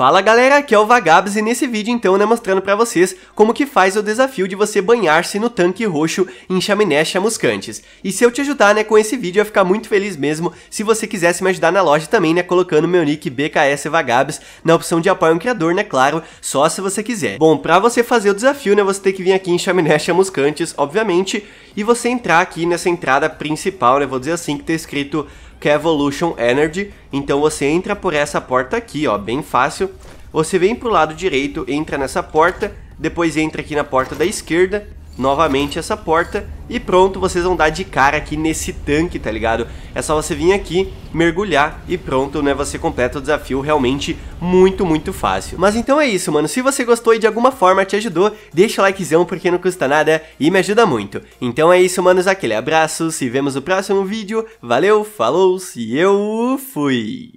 Fala galera, aqui é o Vagabs e nesse vídeo então né, mostrando pra vocês como que faz o desafio de você banhar-se no tanque roxo em chaminés chamuscantes. E se eu te ajudar né, com esse vídeo eu ia ficar muito feliz mesmo se você quisesse me ajudar na loja também né, colocando meu nick BKS Vagabs na opção de apoio um criador né, claro, só se você quiser. Bom, pra você fazer o desafio né, você tem que vir aqui em chaminés chamuscantes, obviamente, e você entrar aqui nessa entrada principal, né, vou dizer assim, que tá escrito Evolution Energy, então você entra por essa porta aqui, ó, bem fácil, você vem pro lado direito, entra nessa porta, depois entra aqui na porta da esquerda, novamente essa porta e pronto, vocês vão dar de cara aqui nesse tanque, tá ligado? É só você vir aqui, mergulhar e pronto, né? Você completa o desafio realmente muito, muito fácil. Mas então é isso, mano. Se você gostou e de alguma forma te ajudou, deixa o likezão porque não custa nada e me ajuda muito. Então é isso, manos. Aquele abraço, se vemos no próximo vídeo. Valeu, falou, se eu fui!